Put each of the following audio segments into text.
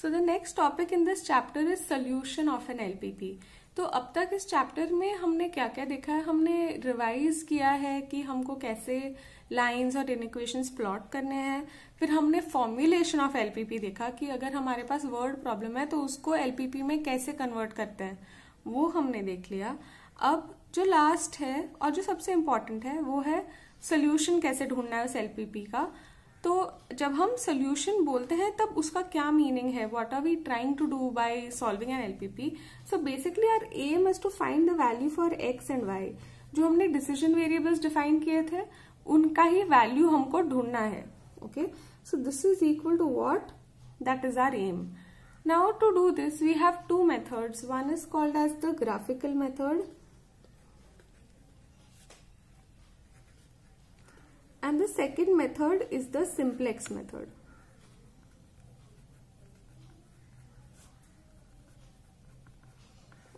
So the next topic in this chapter is solution of an LPP तो अब तक इस चैप्टर में हमने क्या क्या देखा है हमने रिवाइज किया है कि हमको कैसे लाइंस और इनिक्वेशंस प्लॉट करने हैं फिर हमने फॉर्मुलेशन ऑफ एलपीपी देखा कि अगर हमारे पास वर्ड प्रॉब्लम है तो उसको एलपीपी में कैसे कन्वर्ट करते हैं वो हमने देख लिया अब जो लास्ट है और जो सबसे इम्पॉर्टेंट है वो है सोल्यूशन कैसे ढूंढना है उस एलपीपी का तो जब हम सोल्यूशन बोलते हैं तब उसका क्या मीनिंग है what are we trying to do by solving an LPP so basically our aim is to find the value for x and y जो हमने डिसीजन वेरिएबल्स डिफाइन किए थे उनका ही वैल्यू हमको ढूंढना है okay so this is equal to what that is our aim now to do this we have two methods one is called as the graphical method and the second method is the simplex method.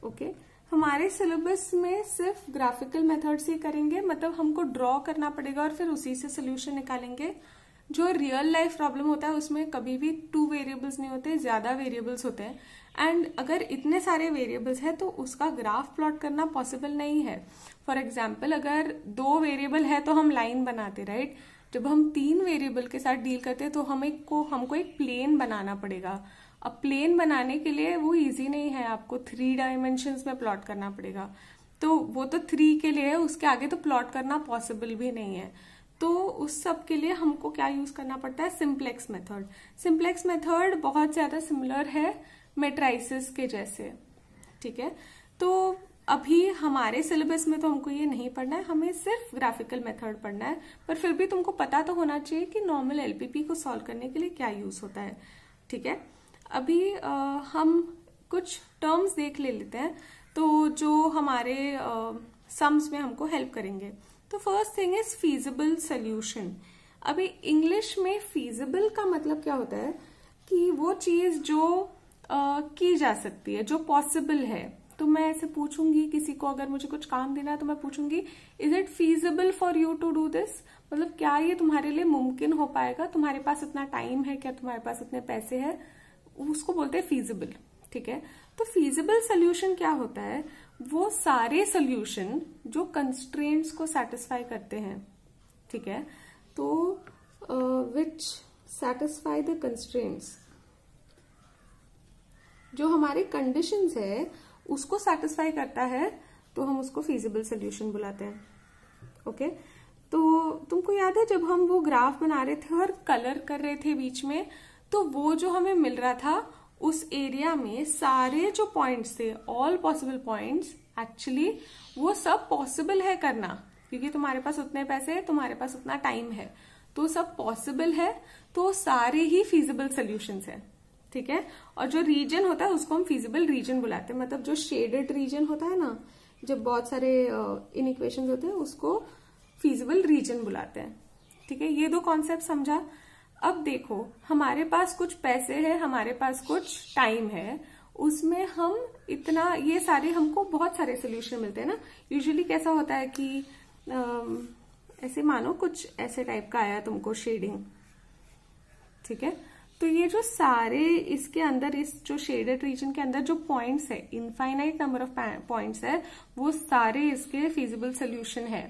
Okay okay. हमारे syllabus में सिर्फ graphical method से करेंगे मतलब हमको draw करना पड़ेगा और फिर उसी से सोल्यूशन निकालेंगे जो रियल लाइफ प्रॉब्लम होता है उसमें कभी भी टू वेरिएबल्स नहीं होते ज़्यादा वेरिएबल्स होते हैं एंड अगर इतने सारे वेरिएबल्स हैं तो उसका ग्राफ प्लॉट करना पॉसिबल नहीं है फॉर एग्जाम्पल अगर दो वेरिएबल है तो हम लाइन बनाते राइट right? जब हम तीन वेरिएबल के साथ डील करते हैं तो हम एक को हमको एक प्लेन बनाना पड़ेगा अब प्लेन बनाने के लिए वो इजी नहीं है आपको थ्री डायमेंशंस में प्लॉट करना पड़ेगा तो वो तो थ्री के लिए है उसके आगे तो प्लॉट करना पॉसिबल भी नहीं है तो उस सब के लिए हमको क्या यूज करना पड़ता है सिंप्लेक्स मेथड सिंप्लेक्स मेथड बहुत ज्यादा सिमिलर है मेट्राइसिस के जैसे ठीक है तो अभी हमारे सिलेबस में तो हमको ये नहीं पढ़ना है हमें सिर्फ ग्राफिकल मेथड पढ़ना है पर फिर भी तुमको पता तो होना चाहिए कि नॉर्मल एलपीपी को सॉल्व करने के लिए क्या यूज होता है ठीक है अभी आ, हम कुछ टर्म्स देख ले लेते हैं तो जो हमारे आ, सम्स में हमको हेल्प करेंगे तो first thing is feasible solution अभी इंग्लिश में फीजिबल का मतलब क्या होता है कि वो चीज जो आ, की जा सकती है जो पॉसिबल है तो मैं ऐसे पूछूंगी किसी को अगर मुझे कुछ काम देना है तो मैं पूछूंगी is it feasible for you to do this मतलब क्या ये तुम्हारे लिए मुमकिन हो पाएगा तुम्हारे पास इतना टाइम है क्या तुम्हारे पास इतने पैसे है उसको बोलते हैं फीजिबल ठीक है तो फीजिबल सोल्यूशन क्या होता है वो सारे सोल्यूशन जो कंस्ट्रेंट्स को सेटिस्फाई करते हैं ठीक है तो विच सेटिस्फाई द कंस्ट्रेंट्स जो हमारे कंडीशंस है उसको सेटिस्फाई करता है तो हम उसको फिजिबल सोल्यूशन बुलाते हैं ओके okay? तो तुमको याद है जब हम वो ग्राफ बना रहे थे और कलर कर रहे थे बीच में तो वो जो हमें मिल रहा था उस एरिया में सारे जो पॉइंट्स थे ऑल पॉसिबल पॉइंट्स एक्चुअली वो सब पॉसिबल है करना क्योंकि तुम्हारे पास उतने पैसे है तुम्हारे पास उतना टाइम है तो सब पॉसिबल है तो सारे ही फिजिबल सोल्यूशन है ठीक है और जो रीजन होता है उसको हम फिजिबल रीजन बुलाते हैं मतलब जो शेडेड रीजन होता है ना जब बहुत सारे इन uh, होते हैं उसको फिजिबल रीजन बुलाते हैं ठीक है ये दो कॉन्सेप्ट समझा अब देखो हमारे पास कुछ पैसे है हमारे पास कुछ टाइम है उसमें हम इतना ये सारे हमको बहुत सारे सोल्यूशन मिलते हैं ना यूजुअली कैसा होता है कि आ, ऐसे मानो कुछ ऐसे टाइप का आया तुमको शेडिंग ठीक है तो ये जो सारे इसके अंदर इस जो शेडेड रीजन के अंदर जो पॉइंट्स है इनफाइनाइट नंबर ऑफ पॉइंट्स है वो सारे इसके फिजिबल सोल्यूशन है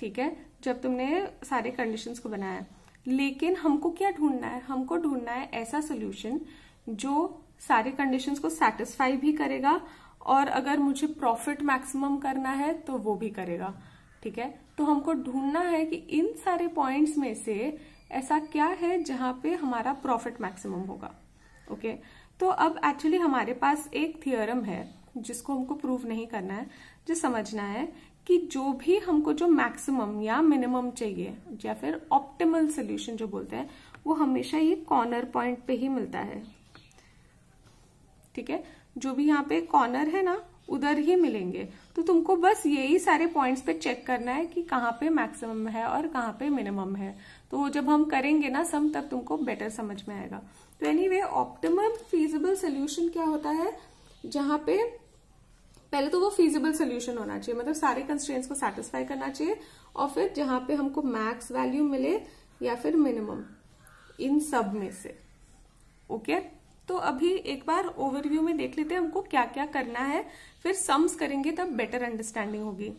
ठीक है जब तुमने सारे कंडीशंस को बनाया लेकिन हमको क्या ढूंढना है हमको ढूंढना है ऐसा सोल्यूशन जो सारे कंडीशंस को सेटिस्फाई भी करेगा और अगर मुझे प्रॉफिट मैक्सिमम करना है तो वो भी करेगा ठीक है तो हमको ढूंढना है कि इन सारे पॉइंट्स में से ऐसा क्या है जहां पे हमारा प्रॉफिट मैक्सिमम होगा ओके तो अब एक्चुअली हमारे पास एक थियोरम है जिसको हमको प्रूव नहीं करना है जो समझना है कि जो भी हमको जो मैक्सिमम या मिनिमम चाहिए या फिर ऑप्टिमल सोल्यूशन जो बोलते हैं वो हमेशा ये कॉर्नर पॉइंट पे ही मिलता है ठीक है जो भी यहाँ पे कॉर्नर है ना उधर ही मिलेंगे तो तुमको बस यही सारे पॉइंट्स पे चेक करना है कि कहाँ पे मैक्सिमम है और कहाँ पे मिनिमम है तो जब हम करेंगे ना सम तब तुमको बेटर समझ में आएगा तो anyway optimum feasible solution क्या होता है जहां पे पहले तो वो फिजिबल सोल्यूशन होना चाहिए मतलब सारे कंस्ट्रेंट्स को सेटिस्फाई करना चाहिए और फिर जहां पे हमको मैक्स वैल्यू मिले या फिर मिनिमम इन सब में से ओके okay? तो अभी एक बार ओवरव्यू में देख लेते हैं हमको क्या क्या करना है फिर सम्स करेंगे तब बेटर अंडरस्टैंडिंग होगी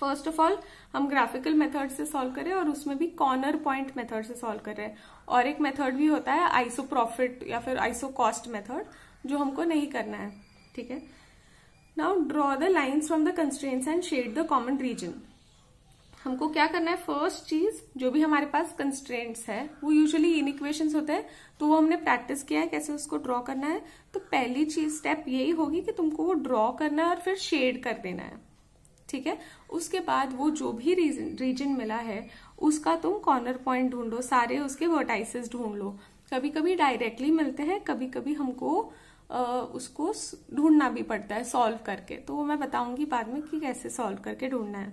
फर्स्ट ऑफ ऑल हम ग्राफिकल मेथड से सॉल्व करें और उसमें भी कॉर्नर पॉइंट मेथड से सॉल्व कर रहे हैं और एक मेथड भी होता है आइसो प्रॉफिट या फिर आइसो कॉस्ट मेथड जो हमको नहीं करना है ठीक है now draw the lines from the constraints and shade the common region हमको क्या करना है फर्स्ट चीज जो भी हमारे पास कंस्ट्रेंट्स है वो यूजली इन इक्वेशन होते हैं तो वो हमने प्रैक्टिस किया है कैसे उसको ड्रॉ करना है तो पहली चीज स्टेप यही होगी कि तुमको वो ड्रॉ करना है और फिर शेड कर देना है ठीक है उसके बाद वो जो भी रीजन रीजन मिला है उसका तुम कॉर्नर पॉइंट ढूंढो सारे उसके वर्टाइसिस ढूंढ लो कभी कभी डायरेक्टली मिलते हैं कभी कभी हमको उसको ढूंढना भी पड़ता है सॉल्व करके तो वो मैं बताऊंगी बाद में कि कैसे सॉल्व करके ढूंढना है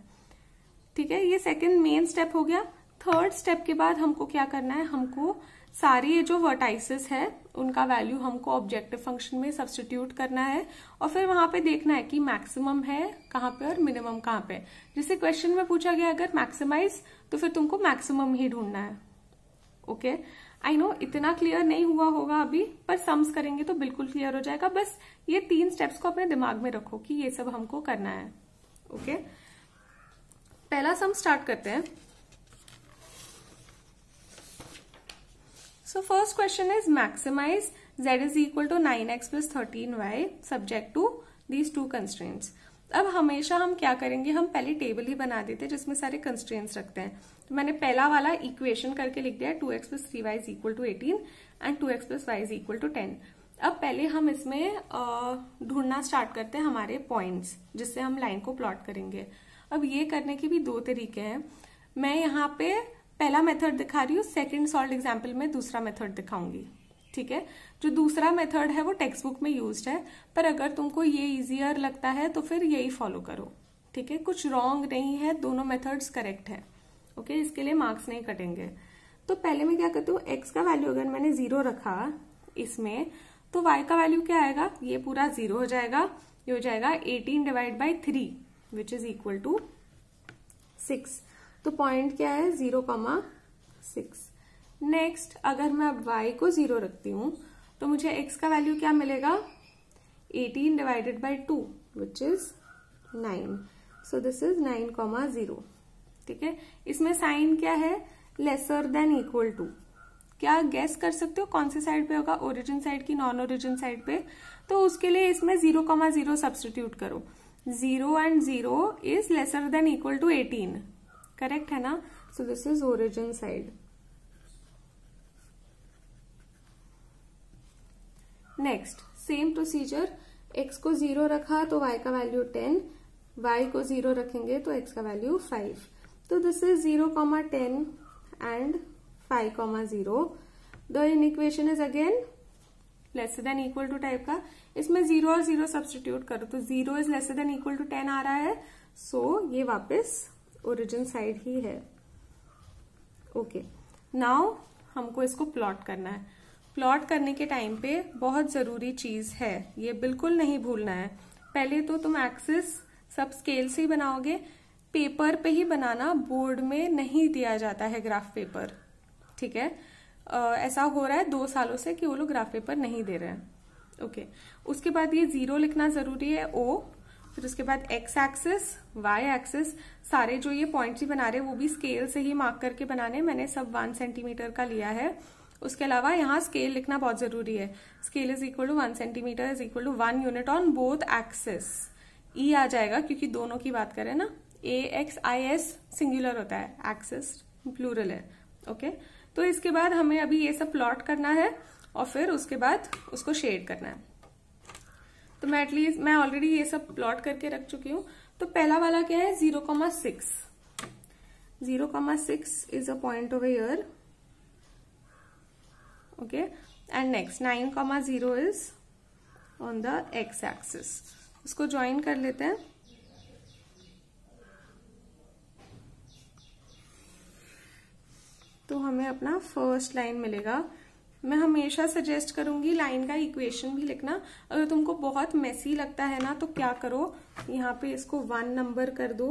ठीक है ये सेकंड मेन स्टेप हो गया थर्ड स्टेप के बाद हमको क्या करना है हमको सारी ये जो वर्टाइसिस है उनका वैल्यू हमको ऑब्जेक्टिव फंक्शन में सब्सटीट्यूट करना है और फिर वहां पे देखना है कि मैक्सिमम है कहाँ पे और मिनिमम कहाँ पे जैसे क्वेश्चन में पूछा गया अगर मैक्सिमाइज तो फिर तुमको मैक्सिमम ही ढूंढना है ओके आई नो इतना क्लियर नहीं हुआ होगा अभी पर सम्स करेंगे तो बिल्कुल क्लियर हो जाएगा बस ये तीन स्टेप्स को अपने दिमाग में रखो कि ये सब हमको करना है ओके okay? पहला सम स्टार्ट करते हैं so first question is maximise z to nine x plus thirteen y subject to these two constraints. अब हमेशा हम क्या करेंगे हम पहले टेबल ही बना देते हैं जिसमें सारे कंस्ट्रेंट्स रखते हैं तो मैंने पहला वाला इक्वेशन करके लिख दिया two x plus three y is equal to eighteen and two x plus y is equal to ten अब पहले हम इसमें ढूंढना स्टार्ट करते हैं हमारे पॉइंट्स जिससे हम लाइन को प्लॉट करेंगे अब ये करने के भी दो तरीके हैं मैं यहाँ पे पहला मेथड दिखा रही हूँ सेकंड सॉल्ड एग्जाम्पल में दूसरा मेथड दिखाऊंगी ठीक है जो दूसरा मेथड है वो टेक्स्ट बुक में यूज है पर अगर तुमको ये इजियर लगता है तो फिर यही फॉलो करो ठीक है कुछ रॉन्ग नहीं है दोनों मेथड्स करेक्ट है ओके इसके लिए मार्क्स नहीं कटेंगे तो पहले मैं क्या करती हूँ एक्स का वैल्यू अगर मैंने जीरो रखा इसमें तो वाई का वैल्यू क्या आएगा ये पूरा जीरो हो जाएगा ये हो जाएगा eighteen divide by three which is equal to six तो पॉइंट क्या है जीरो कॉमा सिक्स नेक्स्ट अगर मैं अब वाई को जीरो रखती हूँ तो मुझे एक्स का वैल्यू क्या मिलेगा eighteen divided by two which is nine so this is nine comma zero ठीक है इसमें साइन क्या है लेसर देन इक्वल टू क्या गैस कर सकते हो कौन से साइड पे होगा ओरिजिन साइड की नॉन ओरिजिन साइड पे तो उसके लिए इसमें जीरो कॉमा जीरो सब्सटीट्यूट करो zero and zero is lesser than equal to eighteen correct है ना so this is origin side next same procedure x को जीरो रखा तो वाई का वैल्यू टेन वाई को जीरो रखेंगे तो एक्स का वैल्यू फाइव तो this is zero comma ten and five comma zero the inequation is again less than equal to type का इसमें जीरो और जीरो सब्सटीट्यूट करो तो zero is less than equal to ten आ रहा है so so, ये वापस ओरिजिन साइड ही है ओके okay. नाउ हमको इसको प्लॉट करना है प्लॉट करने के टाइम पे बहुत ज़रूरी चीज़ है ये बिल्कुल नहीं भूलना है पहले तो तुम एक्सिस सब स्केल से ही बनाओगे पेपर पे ही बनाना बोर्ड में नहीं दिया जाता है ग्राफ पेपर ठीक है आ, ऐसा हो रहा है दो सालों से कि वो लोग ग्राफ पेपर नहीं दे रहे हैं ओके उसके बाद ये जीरो लिखना ज़रूरी है ओ फिर उसके बाद एक्स एक्सिस वाई एक्सिस सारे जो ये पॉइंट्स ही बना रहे हैं वो भी स्केल से ही मार्क करके बनाने मैंने सब वन सेंटीमीटर का लिया है उसके अलावा यहाँ स्केल लिखना बहुत जरूरी है scale is equal to one centimetre is equal to one unit on both axes ई आ जाएगा क्योंकि दोनों की बात करें ना a x i s singular होता है एक्सेस प्लूरल है ओके okay? तो इसके बाद हमें अभी ये सब प्लॉट करना है और फिर उसके बाद उसको शेड करना है तो मैं एटलीस्ट मैं ऑलरेडी ये सब प्लॉट करके रख चुकी हूँ तो पहला वाला क्या है zero comma six zero comma six is a point of air okay and next 9 comma 0 is on the x axis इसको join कर लेते हैं तो हमें अपना फर्स्ट लाइन मिलेगा मैं हमेशा सजेस्ट करूंगी लाइन का इक्वेशन भी लिखना अगर तुमको बहुत मेसी लगता है ना तो क्या करो यहाँ पे इसको वन नंबर कर दो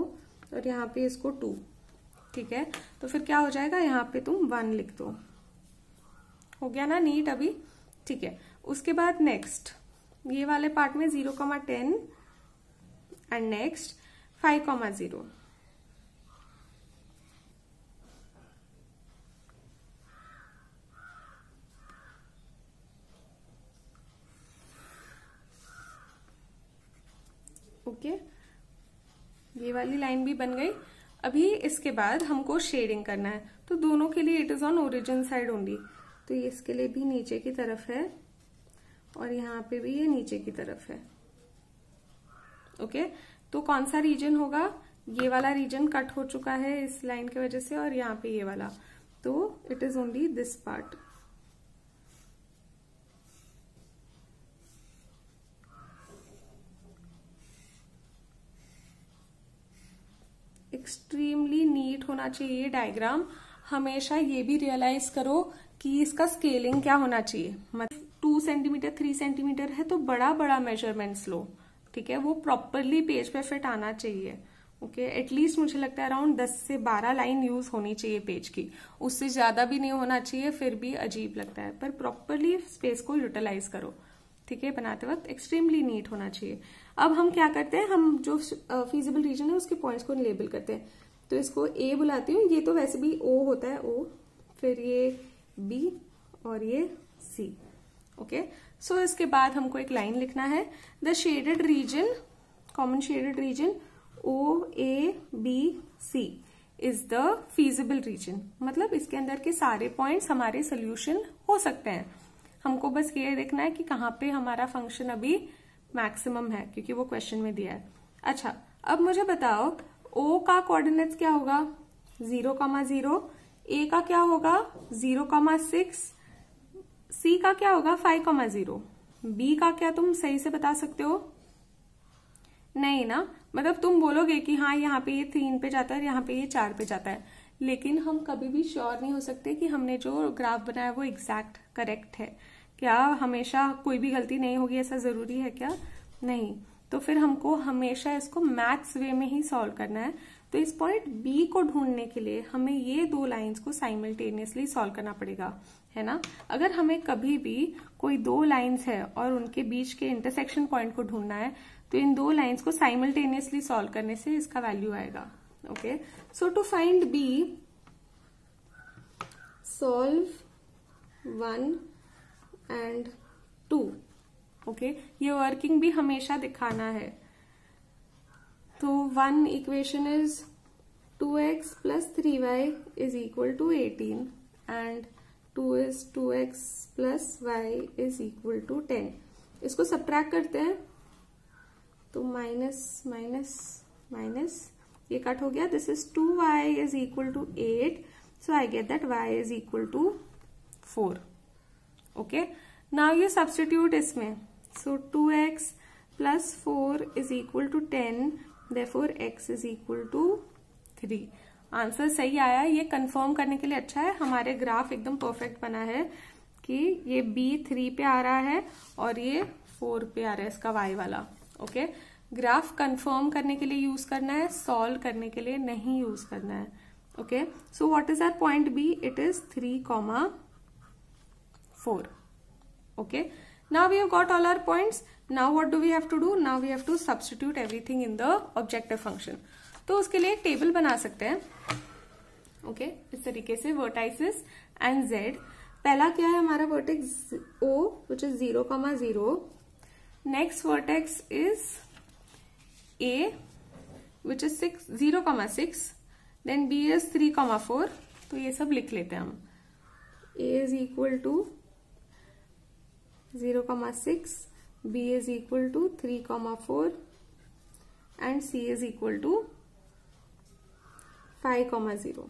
और यहाँ पे इसको टू ठीक है तो फिर क्या हो जाएगा यहाँ पे तुम वन लिख दो हो गया ना नीट अभी ठीक है उसके बाद नेक्स्ट ये वाले पार्ट में zero comma ten and next five comma zero okay ये वाली लाइन भी बन गई अभी इसके बाद हमको शेडिंग करना है तो दोनों के लिए it is on origin side only तो ये इसके लिए भी नीचे की तरफ है और यहाँ पे भी ये नीचे की तरफ है ओके तो कौन सा रीजन होगा ये वाला रीजन कट हो चुका है इस लाइन की वजह से और यहाँ पे ये वाला तो it is only this part extremely neat होना चाहिए डायग्राम हमेशा ये भी रियलाइज करो कि इसका स्केलिंग क्या होना चाहिए मतलब टू सेंटीमीटर थ्री सेंटीमीटर है तो बड़ा बड़ा मेजरमेंट्स लो ठीक है वो प्रॉपरली पेज पर फिट आना चाहिए ओके okay, एटलीस्ट मुझे लगता है अराउंड 10 से 12 लाइन यूज होनी चाहिए पेज की उससे ज्यादा भी नहीं होना चाहिए फिर भी अजीब लगता है पर प्रॉपरली स्पेस को यूटिलाइज करो ठीक है बनाते वक्त एक्सट्रीमली नीट होना चाहिए अब हम क्या करते हैं हम जो फिजिबल रीजन है उसके पॉइंट्स को लेबल करते हैं तो इसको ए बुलाती हूँ ये तो वैसे भी ओ होता है ओ फिर ये बी और ये सी ओके सो इसके बाद हमको एक लाइन लिखना है the shaded region common shaded region O A B C is the feasible region मतलब इसके अंदर के सारे पॉइंट्स हमारे सोल्यूशन हो सकते हैं हमको बस ये देखना है कि कहाँ पे हमारा फंक्शन अभी मैक्सिमम है क्योंकि वो क्वेश्चन में दिया है अच्छा अब मुझे बताओ ओ का कोऑर्डिनेट्स क्या होगा जीरो कामा जीरो ए का क्या होगा जीरो कॉमा सिक्स सी का क्या होगा फाइव कॉमा जीरो बी का क्या तुम सही से बता सकते हो नहीं ना मतलब तुम बोलोगे कि हाँ यहाँ पे ये तीन पे जाता है यहाँ पे ये चार पे जाता है लेकिन हम कभी भी श्योर नहीं हो सकते कि हमने जो ग्राफ बनाया वो एग्जैक्ट करेक्ट है क्या हमेशा कोई भी गलती नहीं होगी ऐसा जरूरी है क्या नहीं तो फिर हमको हमेशा इसको मैथ्स वे में ही सॉल्व करना है तो इस पॉइंट बी को ढूंढने के लिए हमें ये दो लाइंस को साइमल्टेनियसली सॉल्व करना पड़ेगा है ना अगर हमें कभी भी कोई दो लाइंस है और उनके बीच के इंटरसेक्शन पॉइंट को ढूंढना है तो इन दो लाइंस को साइमल्टेनियसली सॉल्व करने से इसका वैल्यू आएगा okay so to find B solve one and two okay ये वर्किंग भी हमेशा दिखाना है तो one equation is two x plus three y is equal to eighteen and two is two x plus y is equal to ten इसको subtract करते हैं तो माइनस माइनस माइनस ये कट हो गया this is two y is equal to eight so I get that y is equal to four okay now ये substitute इसमें So 2x plus 4 is equal to 10. Therefore x is equal to 3. Answer सही आया ये confirm करने के लिए अच्छा है हमारे ग्राफ एकदम परफेक्ट बना है कि ये b थ्री पे आ रहा है और ये फोर पे आ रहा है इसका y वाला ओके okay? ग्राफ कंफर्म करने के लिए यूज करना है सॉल्व करने के लिए नहीं यूज करना है okay so what is our point B it is three comma four okay Now we have got all our points. Now what do we have to do? Now we have to substitute everything in the objective function. तो उसके लिए एक table बना सकते हैं okay okay, इस तरीके से वर्टाइसिस एंड जेड पहला क्या है हमारा vertex O which is zero comma zero next vertex is A which is six zero comma six then B is three comma four तो ये सब लिख लेते हैं हम A is equal to zero comma six B is equal to three comma four and C is equal to five comma zero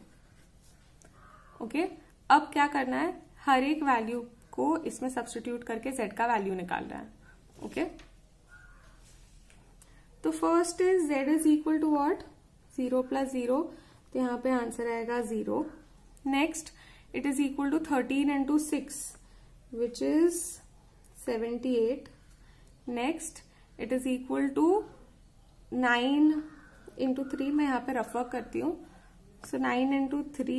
okay अब क्या करना है हर एक वैल्यू को इसमें सब्सटीट्यूट करके जेड का वैल्यू निकालना है ओके okay? तो first is z is equal to what zero plus zero तो यहां पे आंसर आएगा zero next it is equal to thirteen into six which is seventy eight next it is equal to nine into three मैं यहाँ पे refer करती हूँ so nine into three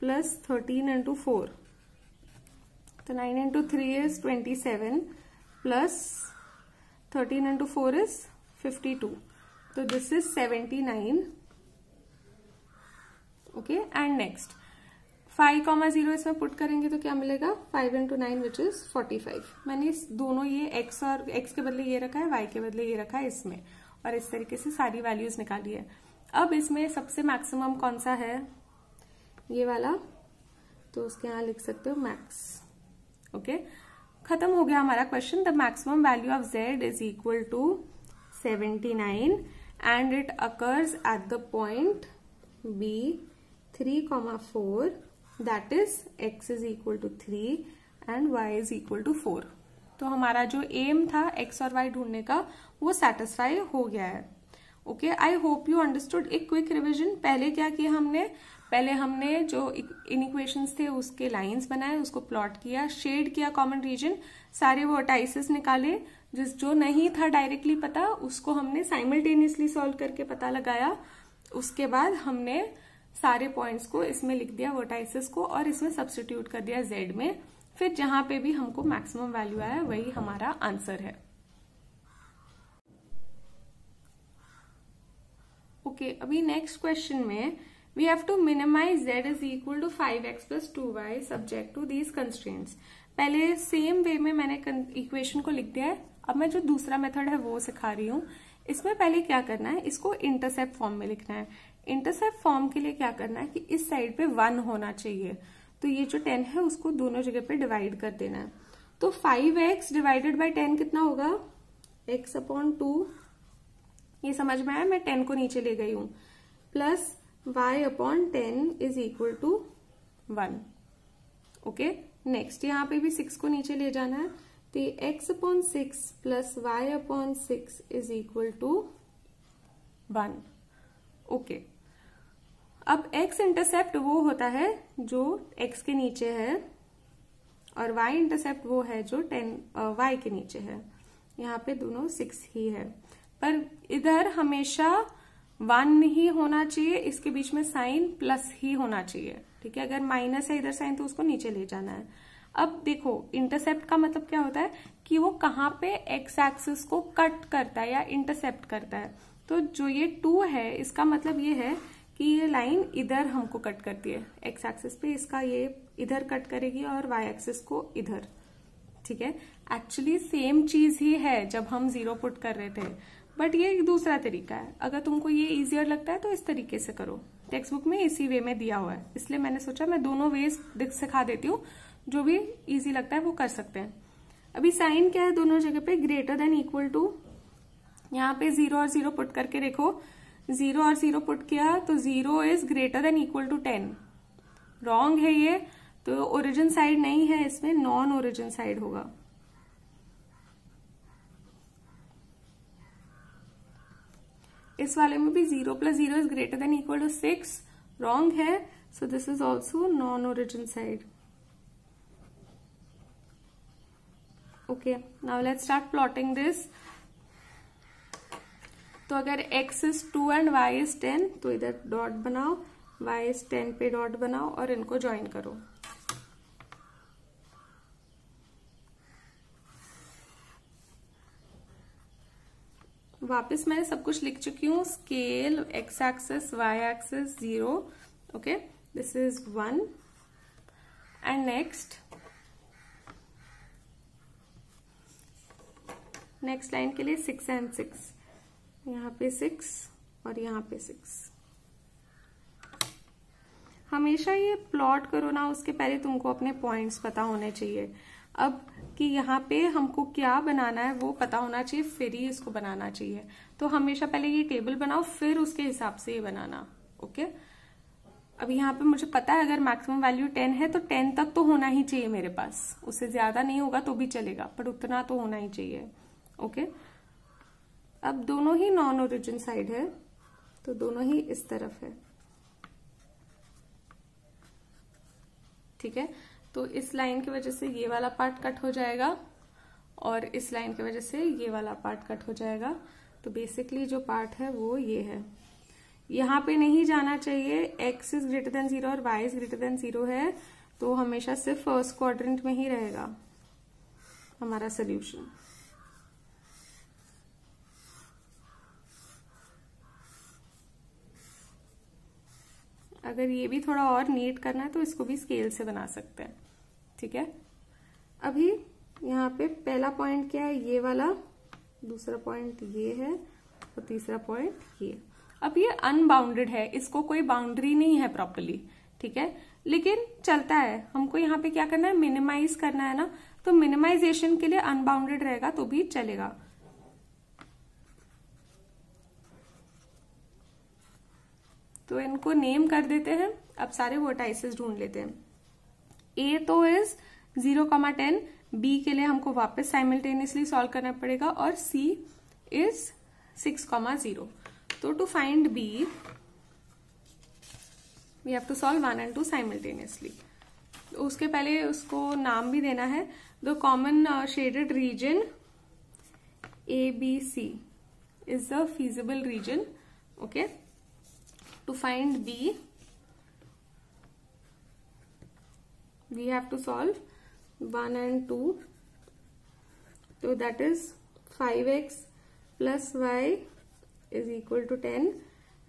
plus thirteen into four तो nine into three is twenty seven plus thirteen into four is fifty to तो this is seventy nine okay and next five comma zero इसमें put करेंगे तो क्या मिलेगा five into nine which is forty five मैंने इस दोनों ये एक्स और एक्स के बदले ये रखा है वाई के बदले ये रखा है इसमें और इस तरीके से सारी वैल्यूज निकाली है अब इसमें सबसे मैक्सिमम कौन सा है ये वाला तो उसके यहाँ लिख सकते हो मैक्स ओके खत्म हो गया हमारा question the maximum value of z is equal to seventy nine and it occurs at the point B three comma four that is x is equal to three and y is equal to four तो हमारा जो M था x और y ढूंढने का वो satisfy हो गया है okay I hope you understood एक क्विक रिविजन पहले क्या किया हमने पहले हमने जो इन इक्वेशंस थे उसके लाइंस बनाए उसको प्लॉट किया शेड किया कॉमन रीजन सारे वो अटाइसिस निकाले जिस जो नहीं था डायरेक्टली पता उसको हमने साइमल्टेनियसली सॉल्व करके पता लगाया उसके बाद हमने सारे पॉइंट्स को इसमें लिख दिया वर्टाइसिस को और इसमें सब्सटीट्यूट कर दिया जेड में फिर जहां पे भी हमको मैक्सिमम वैल्यू आया वही हमारा आंसर है ओके okay, अभी नेक्स्ट क्वेश्चन में we have to minimize z is equal to five x plus two y subject to these constraints पहले सेम वे में मैंने इक्वेशन को लिख दिया है अब मैं जो दूसरा मेथड है वो सिखा रही हूँ इसमें पहले क्या करना है इसको इंटरसेप्ट फॉर्म में लिखना है इंटरसेप्ट फॉर्म के लिए क्या करना है कि इस साइड पे वन होना चाहिए तो ये जो टेन है उसको दोनों जगह पे डिवाइड कर देना है तो five x divided by ten कितना होगा एक्स अपॉन टू ये समझ में आया मैं टेन को नीचे ले गई हूं plus y upon ten is equal to one okay next यहां पे भी सिक्स को नीचे ले जाना है तो x upon six plus y upon six is equal to one okay अब x इंटरसेप्ट वो होता है जो x के नीचे है और y इंटरसेप्ट वो है जो टेन y के नीचे है यहाँ पे दोनों सिक्स ही है पर इधर हमेशा वन ही होना चाहिए इसके बीच में साइन प्लस ही होना चाहिए ठीक है अगर माइनस है इधर साइन तो उसको नीचे ले जाना है अब देखो इंटरसेप्ट का मतलब क्या होता है कि वो कहाँ पे एक्स एक्सिस को कट करता है या इंटरसेप्ट करता है तो जो ये टू है इसका मतलब ये है कि ये लाइन इधर हमको कट करती है एक्स एक्सिस पे इसका ये इधर कट करेगी और वाई एक्सिस को इधर ठीक है एक्चुअली सेम चीज ही है जब हम जीरो पुट कर रहे थे बट ये दूसरा तरीका है अगर तुमको ये इजियर लगता है तो इस तरीके से करो टेक्स्ट बुक में इसी वे में दिया हुआ है इसलिए मैंने सोचा मैं दोनों वेज सिखा देती हूँ जो भी इजी लगता है वो कर सकते हैं अभी साइन क्या है दोनों जगह पे ग्रेटर देन इक्वल टू यहाँ पे जीरो और जीरो पुट करके देखो जीरो और जीरो पुट किया तो zero is greater than equal to ten wrong है ये तो ओरिजिन साइड नहीं है इसमें नॉन ओरिजिन साइड होगा इस वाले में भी zero plus zero is greater than equal to six wrong है so this is also non origin side okay now let's start plotting this तो अगर x is two and y is ten तो इधर डॉट बनाओ y is ten पे dot बनाओ और इनको ज्वाइन करो वापस मैं सब कुछ लिख चुकी हूँ scale x axis y axis zero okay this is one and next next line के लिए सिक्स एंड सिक्स यहाँ पे सिक्स और यहाँ पे सिक्स हमेशा ये प्लॉट करो ना उसके पहले तुमको अपने पॉइंट्स पता होने चाहिए अब कि यहाँ पे हमको क्या बनाना है वो पता होना चाहिए फिर ही इसको बनाना चाहिए तो हमेशा पहले ये टेबल बनाओ फिर उसके हिसाब से ये बनाना ओके अब यहाँ पे मुझे पता है अगर मैक्सिमम वैल्यू टेन है तो टेन तक तो होना ही चाहिए मेरे पास उससे ज्यादा नहीं होगा तो भी चलेगा पर उतना तो होना ही चाहिए ओके अब दोनों ही नॉन ओरिजिन साइड है तो दोनों ही इस तरफ है ठीक है तो इस लाइन की वजह से ये वाला पार्ट कट हो जाएगा और इस लाइन की वजह से ये वाला पार्ट कट हो जाएगा तो बेसिकली जो पार्ट है वो ये है यहां पे नहीं जाना चाहिए x is greater than zero और y is greater than zero है तो हमेशा सिर्फ फर्स्ट क्वाड्रेंट में ही रहेगा हमारा सोल्यूशन अगर ये भी थोड़ा और नीट करना है तो इसको भी स्केल से बना सकते हैं ठीक है अभी यहाँ पे पहला पॉइंट क्या है ये वाला दूसरा पॉइंट ये है और तीसरा पॉइंट ये अब ये अनबाउंडेड है इसको कोई बाउंड्री नहीं है प्रॉपरली ठीक है लेकिन चलता है हमको यहाँ पे क्या करना है मिनिमाइज करना है ना तो मिनिमाइजेशन के लिए अनबाउंडेड रहेगा तो भी चलेगा तो इनको नेम कर देते हैं अब सारे वोटाइसिस ढूंढ लेते हैं ए तो is zero comma ten B के लिए हमको वापस साइमल्टेनियसली सॉल्व करना पड़ेगा और C is six comma zero तो to find B we have to solve one and two simultaneously उसके पहले उसको नाम भी देना है the common shaded region A B C is the feasible region okay to find b we have to solve 1 and 2 so that is 5x plus y is equal to 10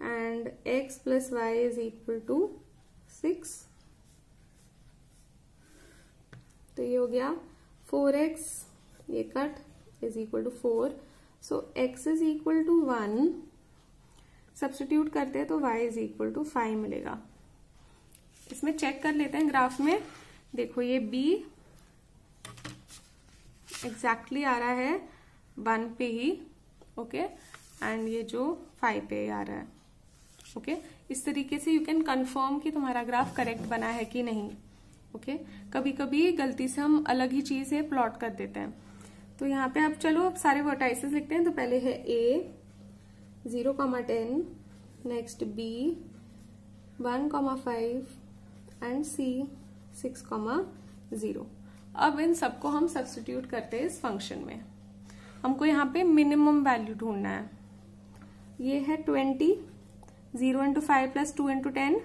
and x plus y is equal to 6 तो ये हो गया 4x ये cut is equal to 4 so x is equal to 1 substitute करते हैं तो y is equal to five मिलेगा इसमें चेक कर लेते हैं ग्राफ में देखो ये b एग्जैक्टली आ रहा है वन पे ही ओके okay? एंड ये जो फाइव पे आ रहा है ओके okay? इस तरीके से यू कैन कंफर्म कि तुम्हारा ग्राफ करेक्ट बना है कि नहीं ओके okay? कभी कभी गलती से हम अलग ही चीज है प्लॉट कर देते हैं तो यहाँ पे आप चलो अब सारे वर्टाइसेस लिखते हैं तो पहले है A zero comma ten next B one comma five and C six comma zero अब इन सबको हम सब्सटीट्यूट करते हैं इस फंक्शन में हमको यहाँ पे मिनिमम वैल्यू ढूंढना है ये है twenty zero into five plus two into ten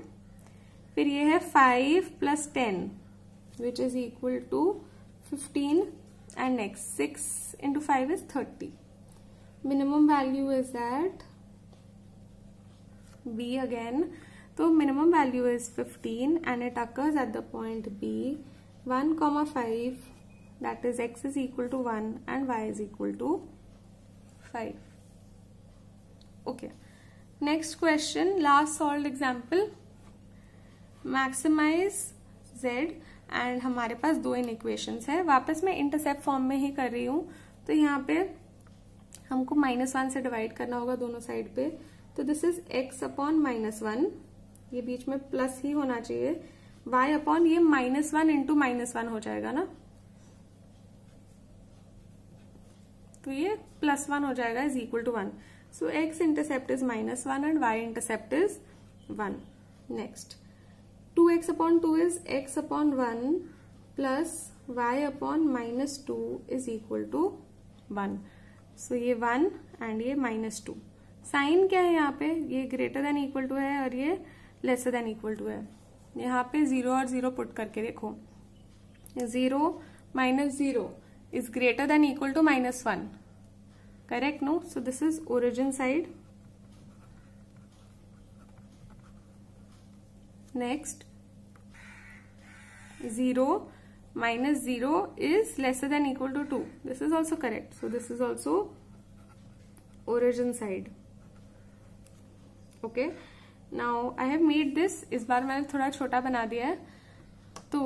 फिर ये है five plus ten which is equal to fifteen and next six into five is thirty minimum value is that B again. So minimum value is 15 and it occurs at the point B. 1 comma 5 that is x is equal to 1 and y is equal to 5. Okay. Next question, last solved example. Maximize z and हमारे पास दो इन equations है वापस मैं intercept form में ही कर रही हूँ तो यहाँ पे हमको माइनस वन से डिवाइड करना होगा दोनों साइड पे तो this is x upon minus one ये बीच में प्लस ही होना चाहिए y अपॉन ये minus one into minus one हो जाएगा ना तो ये प्लस वन हो जाएगा is equal to one so x intercept is minus one and y intercept is one next two x upon two is x upon one plus y upon minus two is equal to one so ये one and ये minus two sign क्या है यहाँ पे ये greater than equal to है और ये लेसर देन इक्वल टू है यहाँ पे जीरो और जीरो पुट करके देखो zero minus zero is greater than equal to minus one correct no so this is origin side next zero minus zero is lesser than equal to two this is also correct so this is also origin side okay now I have made this इस बार मैंने थोड़ा छोटा बना दिया है तो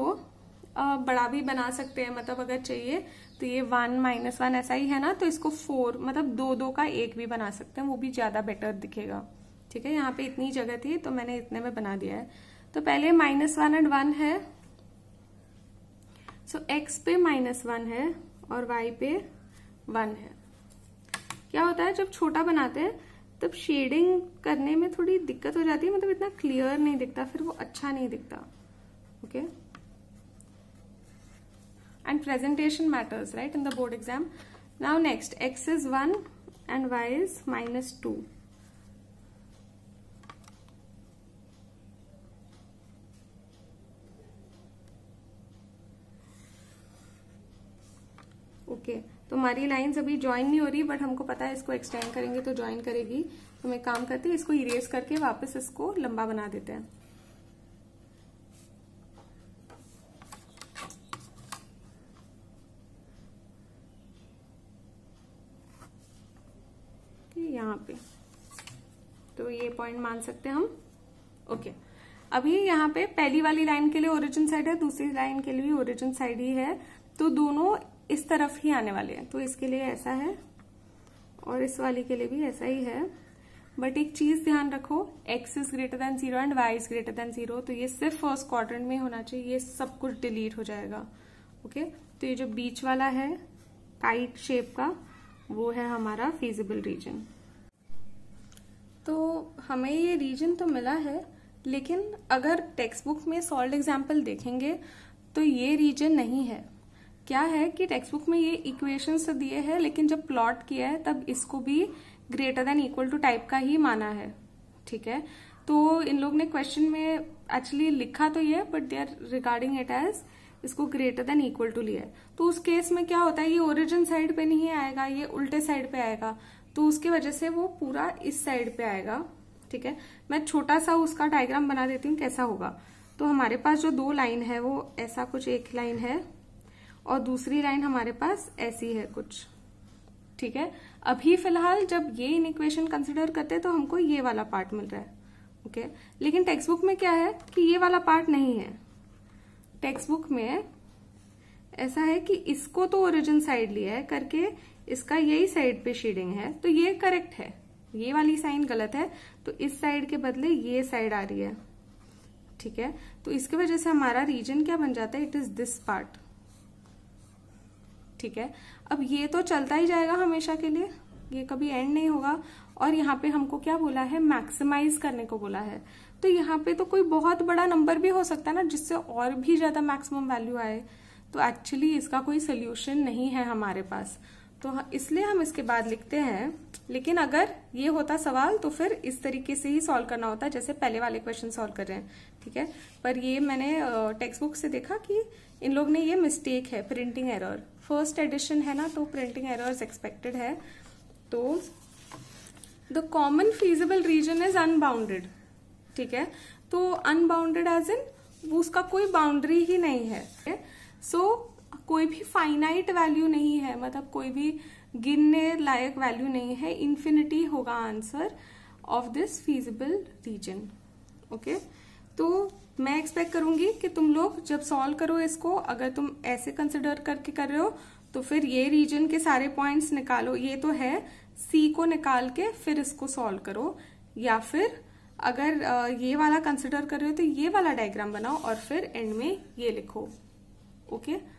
आ, बड़ा भी बना सकते हैं मतलब अगर चाहिए तो ये वन माइनस वन ऐसा ही है ना तो इसको फोर मतलब दो दो का एक भी बना सकते हैं वो भी ज़्यादा बेटर दिखेगा ठीक है यहाँ पे इतनी जगह थी तो मैंने इतने में बना दिया है तो पहले माइनस वन एंड वन है सो so, एक्स पे माइनस वन है और वाई पे वन है क्या होता है जब छोटा बनाते हैं तब मतलब शेडिंग करने में थोड़ी दिक्कत हो जाती है मतलब इतना क्लियर नहीं दिखता फिर वो अच्छा नहीं दिखता okay and presentation matters right in the board exam now next x is one and y is minus two हमारी लाइन्स अभी ज्वाइन नहीं हो रही बट हमको पता है इसको एक्सटेंड करेंगे तो ज्वाइन करेगी तो हम काम करते हैं इसको इरेज करके वापस इसको लंबा बना देते हैं यहाँ पे तो ये पॉइंट मान सकते हैं हम ओके अभी यहाँ पे पहली वाली लाइन के लिए ओरिजिन साइड है दूसरी लाइन के लिए ओरिजिन साइड ही है तो दोनों इस तरफ ही आने वाले हैं तो इसके लिए ऐसा है और इस वाली के लिए भी ऐसा ही है बट एक चीज ध्यान रखो x is greater than zero and y is greater than zero तो ये सिर्फ फर्स्ट क्वार्टर में होना चाहिए ये सब कुछ डिलीट हो जाएगा ओके तो ये जो बीच वाला है काइट शेप का वो है हमारा फिजिबल रीजन तो हमें ये रीजन तो मिला है लेकिन अगर टेक्स्ट बुक में सॉल्ड एग्जाम्पल देखेंगे तो ये रीजन नहीं है क्या है कि टेक्सट बुक में ये इक्वेशन तो दिए हैं लेकिन जब प्लॉट किया है तब इसको भी greater than equal to type का ही माना है ठीक है तो इन लोग ने क्वेश्चन में एक्चुअली लिखा तो ये but they are regarding it as इसको ग्रेटर देन इक्वल टू लिया है तो उस केस में क्या होता है ये ओरिजिन साइड पे नहीं आएगा ये उल्टे साइड पे आएगा तो उसकी वजह से वो पूरा इस साइड पे आएगा ठीक है मैं छोटा सा उसका डायग्राम बना देती हूँ कैसा होगा तो हमारे पास जो दो लाइन है वो ऐसा कुछ एक लाइन है और दूसरी लाइन हमारे पास ऐसी है कुछ ठीक है अभी फिलहाल जब ये इन इक्वेशन कंसिडर करते हैं तो हमको ये वाला पार्ट मिल रहा है ओके लेकिन टेक्स्ट बुक में क्या है कि ये वाला पार्ट नहीं है टेक्स्ट बुक में ऐसा है कि इसको तो ओरिजिन साइड लिया है करके इसका यही साइड पे शेडिंग है तो ये करेक्ट है ये वाली साइन गलत है तो इस साइड के बदले ये साइड आ रही है ठीक है तो इसके वजह से हमारा रीजन क्या बन जाता है इट इज दिस पार्ट ठीक है अब ये तो चलता ही जाएगा हमेशा के लिए ये कभी एंड नहीं होगा और यहाँ पे हमको क्या बोला है मैक्सिमाइज करने को बोला है तो यहाँ पे तो कोई बहुत बड़ा नंबर भी हो सकता है ना जिससे और भी ज़्यादा मैक्सिमम वैल्यू आए तो एक्चुअली इसका कोई सोल्यूशन नहीं है हमारे पास तो इसलिए हम इसके बाद लिखते हैं लेकिन अगर ये होता सवाल तो फिर इस तरीके से ही सॉल्व करना होता जैसे पहले वाले क्वेश्चन सॉल्व कर रहे हैं ठीक है पर ये मैंने टेक्स्ट बुक से देखा कि इन लोग ने ये मिस्टेक है प्रिंटिंग एरर फर्स्ट एडिशन है ना तो प्रिंटिंग एरर्स एक्सपेक्टेड है तो the common feasible region is unbounded ठीक है तो अनबाउंडेड एज इन उसका कोई बाउंड्री ही नहीं है सो so, कोई भी फाइनाइट वैल्यू नहीं है मतलब कोई भी गिनने लायक वैल्यू नहीं है इन्फिनिटी होगा answer of this feasible region okay तो मैं एक्सपेक्ट करूंगी कि तुम लोग जब सॉल्व करो इसको अगर तुम ऐसे कंसिडर करके कर रहे हो तो फिर ये रीजन के सारे पॉइंट्स निकालो ये तो है सी को निकाल के फिर इसको सॉल्व करो या फिर अगर ये वाला कंसिडर कर रहे हो तो ये वाला डायग्राम बनाओ और फिर एंड में ये लिखो ओके okay?